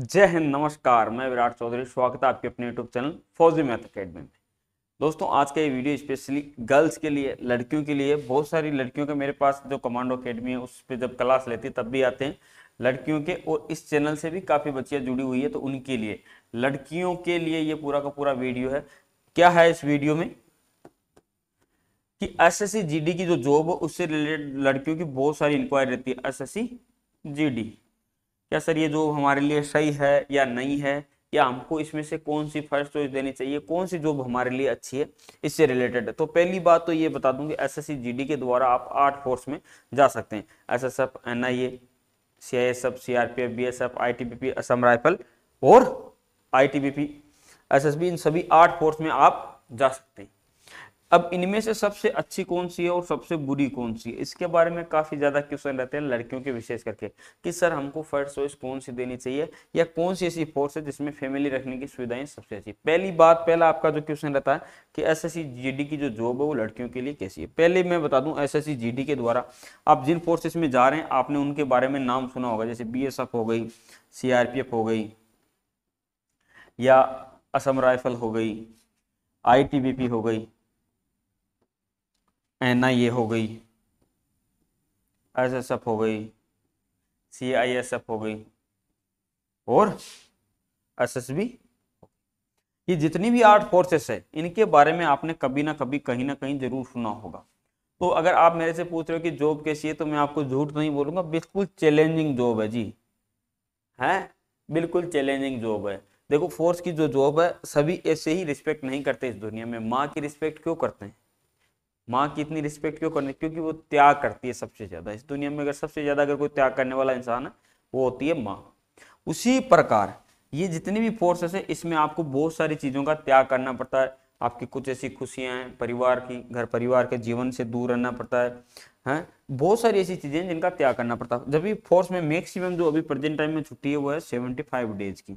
जय हिंद नमस्कार मैं विराट चौधरी स्वागत है आपके अपने YouTube channel Fauji math academy में दोस्तों आज का ये वीडियो स्पेशली गर्ल्स के लिए लड़कियों के लिए बहुत सारी लड़कियों के मेरे पास जो कमांडो अकेडमी है उस पर जब क्लास लेती तब भी आते हैं लड़कियों के और इस चैनल से भी काफ़ी बच्चियाँ जुड़ी हुई है तो उनके लिए लड़कियों के लिए ये पूरा का पूरा वीडियो है क्या है इस वीडियो में कि एस एस की जो जॉब है उससे रिलेटेड लड़कियों की बहुत सारी इंक्वायरी रहती है एस एस क्या सर ये जॉब हमारे लिए सही है या नहीं है या हमको इसमें से कौन सी फर्स्ट चॉइस देनी चाहिए कौन सी जॉब हमारे लिए अच्छी है इससे रिलेटेड है तो पहली बात तो ये बता दूंगी एस एस के द्वारा आप आर्ट फोर्स में जा सकते हैं S S F N I A C I S F C R P F B S F I T B P Assam rifle और I T B P S S B इन सभी armed force में आप जा सकते हैं अब इनमें से सबसे अच्छी कौन सी है और सबसे बुरी कौन सी है इसके बारे में काफी ज्यादा क्वेश्चन रहते हैं लड़कियों के विशेष करके कि सर हमको फर्स्ट चॉइस कौन सी देनी चाहिए या कौन सी ऐसी फोर्स है जिसमें फैमिली रखने की सुविधाएं सबसे अच्छी पहली बात पहला आपका जो क्वेश्चन रहता है कि एस एस की जो जॉब है वो लड़कियों के लिए कैसी है पहले मैं बता दूं एस एस के द्वारा आप जिन फोर्सेस में जा रहे हैं आपने उनके बारे में नाम सुना होगा जैसे बी हो गई सी हो गई या असम राइफल हो गई आई हो गई एन आई ए हो गई एस एस एफ हो गई सी आई एस एफ हो गई और एस एस बी ये जितनी भी आर्ट फोर्सेस है इनके बारे में आपने कभी ना कभी कहीं ना कहीं जरूर सुना होगा तो अगर आप मेरे से पूछ रहे हो कि जॉब कैसी है तो मैं आपको झूठ नहीं बोलूंगा बिल्कुल चैलेंजिंग जॉब है जी है बिल्कुल चैलेंजिंग जॉब है देखो फोर्स की जो जॉब है सभी ऐसे ही रिस्पेक्ट नहीं करते इस दुनिया में माँ की रिस्पेक्ट क्यों करते हैं माँ की इतनी रिस्पेक्ट क्यों करनी क्योंकि वो त्याग करती है सबसे ज़्यादा इस दुनिया में अगर सबसे ज़्यादा अगर कोई त्याग करने वाला इंसान है वो होती है माँ उसी प्रकार ये जितनी भी फोर्सेस है इसमें आपको बहुत सारी चीज़ों का त्याग करना पड़ता है आपकी कुछ ऐसी खुशियाँ हैं परिवार की घर परिवार के जीवन से दूर रहना पड़ता है हैं बहुत सारी ऐसी चीज़ें हैं जिनका त्याग करना पड़ता है जब भी फोर्स में मैक्सिमम जो अभी प्रेजेंट टाइम में छुट्टी है वो है सेवेंटी फाइव डेज की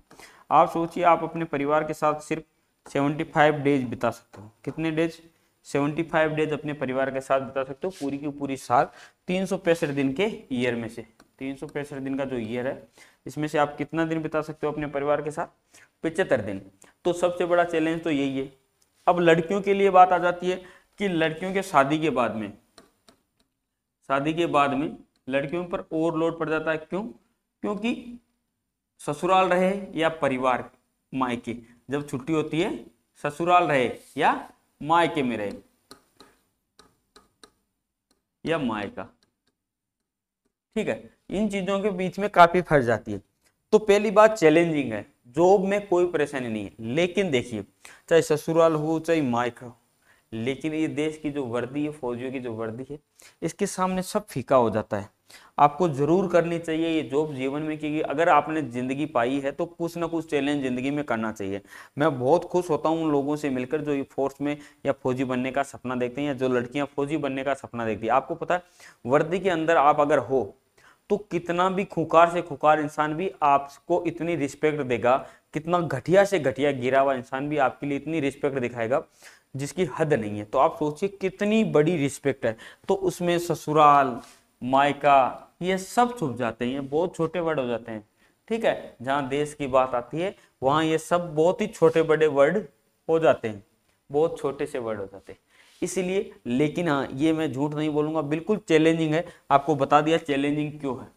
आप सोचिए आप अपने परिवार के साथ सिर्फ सेवेंटी फाइव डेज बिता सकते हो कितने डेज सेवेंटी फाइव डेज अपने परिवार के साथ बता सकते हो पूरी की पूरी साल तीन सौ पैंसठ दिन के ईयर में से तीन सौ पैंसठ दिन का जो ईयर है इसमें से आप कितना दिन बिता सकते हो अपने परिवार के साथ पिचहत्तर दिन तो सबसे बड़ा चैलेंज तो यही है अब लड़कियों के लिए बात आ जाती है कि लड़कियों के शादी के बाद में शादी के बाद में लड़कियों पर ओवरलोड पड़ जाता है क्यों क्योंकि ससुराल रहे या परिवार मायके जब छुट्टी होती है ससुराल रहे या मायके में रहे या मायका ठीक है इन चीजों के बीच में काफी फर्क जाती है तो पहली बात चैलेंजिंग है जॉब में कोई परेशानी नहीं है लेकिन देखिए चाहे ससुराल हो चाहे मायका हो लेकिन ये देश की जो वर्दी है फौजियों की जो वर्दी है इसके सामने सब फीका हो जाता है आपको जरूर करनी चाहिए ये जॉब जीवन में क्योंकि अगर आपने ज़िंदगी पाई है तो कुछ ना कुछ चैलेंज ज़िंदगी में करना चाहिए मैं बहुत खुश होता हूँ उन लोगों से मिलकर जो ये फोर्स में या फौजी बनने का सपना देखते हैं या जो लड़कियां फौजी बनने का सपना देखती है आपको पता है वर्दी के अंदर आप अगर हो तो कितना भी खुकार से खुकार इंसान भी आपको इतनी रिस्पेक्ट देगा कितना घटिया से घटिया गिरा हुआ इंसान भी आपके लिए इतनी रिस्पेक्ट दिखाएगा जिसकी हद नहीं है तो आप सोचिए कितनी बड़ी रिस्पेक्ट है तो उसमें ससुराल माइका ये सब छुप जाते हैं ये बहुत छोटे वर्ड हो जाते हैं ठीक है जहाँ देश की बात आती है वहाँ ये सब बहुत ही छोटे बड़े वर्ड हो जाते हैं बहुत छोटे से वर्ड हो जाते हैं इसलिए लेकिन हाँ ये मैं झूठ नहीं बोलूंगा बिल्कुल चैलेंजिंग है आपको बता दिया चैलेंजिंग क्यों है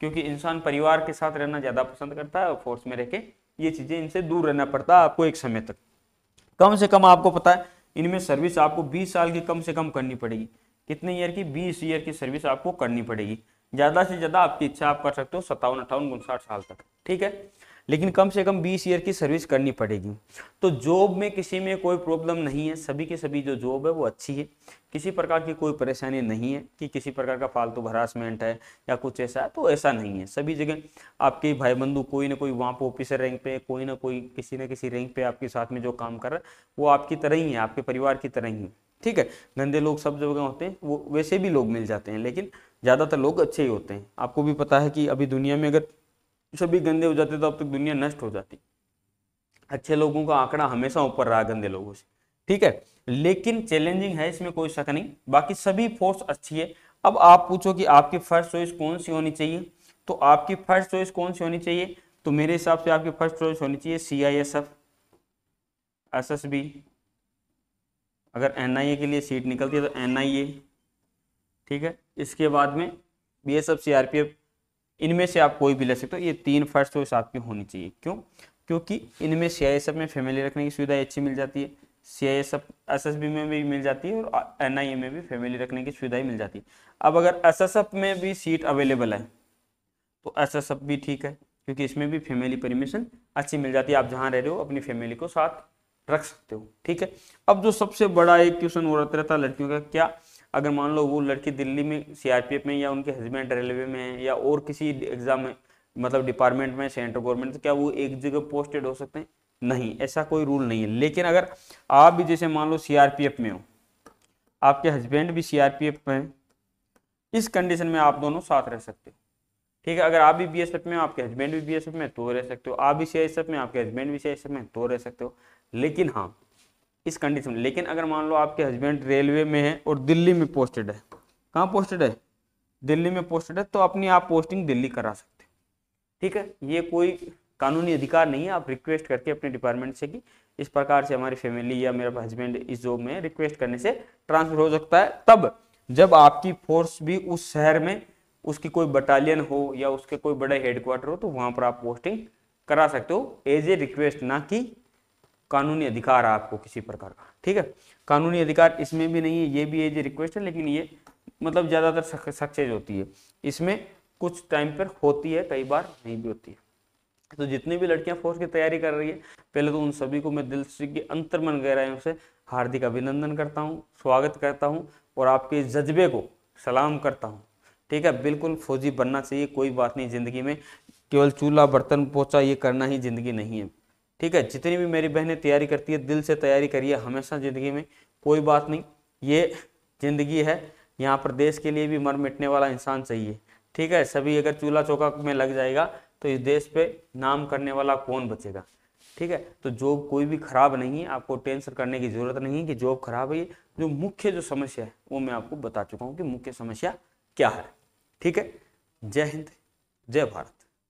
क्योंकि इंसान परिवार के साथ रहना ज़्यादा पसंद करता है और फोर्स में रह के ये चीज़ें इनसे दूर रहना पड़ता है आपको एक समय तक कम से कम आपको पता है इनमें सर्विस आपको 20 साल की कम से कम करनी पड़ेगी कितने ईयर की बीस ईयर की सर्विस आपको करनी पड़ेगी ज़्यादा से ज़्यादा आपकी इच्छा आप कर सकते हो सत्तावन अट्ठावन उनसाठ साल तक ठीक है लेकिन कम से कम 20 ईयर की सर्विस करनी पड़ेगी तो जॉब में किसी में कोई प्रॉब्लम नहीं है सभी के सभी जो जॉब है वो अच्छी है किसी प्रकार की कोई परेशानी नहीं है कि किसी प्रकार का फालतू हरासमेंट है या कुछ ऐसा है तो ऐसा नहीं है सभी जगह आपके भाई बंधु कोई ना कोई वहाँ पर ऑफिसर रैंक पे कोई ना कोई किसी ना किसी रैंक पे आपके साथ में जो काम कर रहा है वो आपकी तरह ही है आपके परिवार की तरह ही है ठीक है गंदे लोग सब जगह होते हैं वो वैसे भी लोग मिल जाते हैं लेकिन ज़्यादातर लोग अच्छे ही होते हैं आपको भी पता है कि अभी दुनिया में अगर सभी गंदे हो जाते तो अब तक दुनिया नष्ट हो जाती अच्छे लोगों का आंकड़ा हमेशा ऊपर रहा गंदे लोगों से ठीक है लेकिन चैलेंजिंग है इसमें कोई शक नहीं बाकी सभी फोर्स अच्छी है अब आप पूछो कि आपकी फर्स्ट चॉइस कौन सी होनी चाहिए तो आपकी फर्स्ट चॉइस कौन सी होनी चाहिए तो मेरे हिसाब से आपकी फर्स्ट चॉइस होनी चाहिए C I S F S S B अगर एन के लिए सीट निकलती है तो एन ठीक है इसके बाद में B S F C R P F इनमें से आप कोई भी ले सकते हो ये तीन फर्स्ट चॉइस आपकी होनी चाहिए क्यों क्योंकि इनमें सी आई एस एफ में फैमिली रखने की सुविधा अच्छी मिल जाती है C I S F S S B में भी मिल जाती है और एन आई ए में भी फैमिली रखने की सुविधा ही मिल जाती है अब अगर एस एस एफ में भी सीट अवेलेबल है तो एस एस एफ भी ठीक है क्योंकि इसमें भी फैमिली परमिशन अच्छी मिल जाती है आप जहाँ रह रहे हो अपनी फैमिली को साथ रख सकते हो ठीक है अब जो सबसे बड़ा एक क्वेश्चन हो रहता रहता लड़कियों का क्या अगर मान लो वो लड़की दिल्ली में सीआरपीएफ में या उनके हस्बैंड रेलवे में है या और किसी एग्जाम में मतलब डिपार्टमेंट में सेंट्रल गवर्नमेंट तो क्या वो एक जगह पोस्टेड हो सकते हैं नहीं ऐसा कोई रूल नहीं है लेकिन अगर आप भी जैसे मान लो सीआरपीएफ में हो आपके हस्बैंड भी सीआरपीएफ में इस कंडीशन में आप दोनों साथ रह सकते हो ठीक है अगर आप भी बीएसएफ में आपके हस्बैंड भी बीएसएफ में तो रह सकते हो आप भी सीआईएसएफ में आपके हस्बैंड भी सीआईएसएफ में तो रह सकते हो लेकिन हाँ इस कंडीशन में लेकिन अगर मान लो आपके हस्बैंड रेलवे में है और दिल्ली में पोस्टेड है कहाँ पोस्टेड है दिल्ली में पोस्टेड है तो अपनी आप पोस्टिंग दिल्ली करा सकते हैं ठीक है ये कोई कानूनी अधिकार नहीं है आप रिक्वेस्ट करके अपने डिपार्टमेंट से कि इस प्रकार से हमारी फैमिली या मेरा हस्बैंड इस जॉब में रिक्वेस्ट करने से ट्रांसफर हो सकता है तब जब आपकी फोर्स भी उस शहर में उसकी कोई बटालियन हो या उसके कोई बड़ा हेडक्वार्टर हो तो वहाँ पर आप पोस्टिंग करा सकते हो एज ए रिक्वेस्ट ना कि कानूनी अधिकार है आपको किसी प्रकार का ठीक है कानूनी अधिकार इसमें भी नहीं है ये भी एज ये रिक्वेस्ट है लेकिन ये मतलब ज़्यादातर सक्सेज होती है इसमें कुछ टाइम पर होती है कई बार नहीं भी होती है तो जितनी भी लड़कियां फोर्स की तैयारी कर रही है पहले तो उन सभी को मैं दिल से की अंतर्मन गहराइयों से हार्दिक अभिनंदन करता हूँ स्वागत करता हूँ और आपके जज्बे को सलाम करता हूँ ठीक है बिल्कुल फौजी बनना चाहिए कोई बात नहीं ज़िंदगी में केवल चूल्हा बर्तन पोचा ये करना ही ज़िंदगी नहीं है ठीक है जितनी भी मेरी बहनें तैयारी करती है दिल से तैयारी करिए हमेशा ज़िंदगी में कोई बात नहीं ये ज़िंदगी है यहाँ पर देश के लिए भी मर मिटने वाला इंसान चाहिए ठीक है सभी अगर चूल्हा चौका में लग जाएगा तो इस देश पे नाम करने वाला कौन बचेगा ठीक है तो जॉब कोई भी खराब नहीं है आपको टेंशन करने की ज़रूरत नहीं है कि जॉब खराब है जो मुख्य जो समस्या है वो मैं आपको बता चुका हूँ कि मुख्य समस्या क्या है ठीक है जय हिंद जय भारत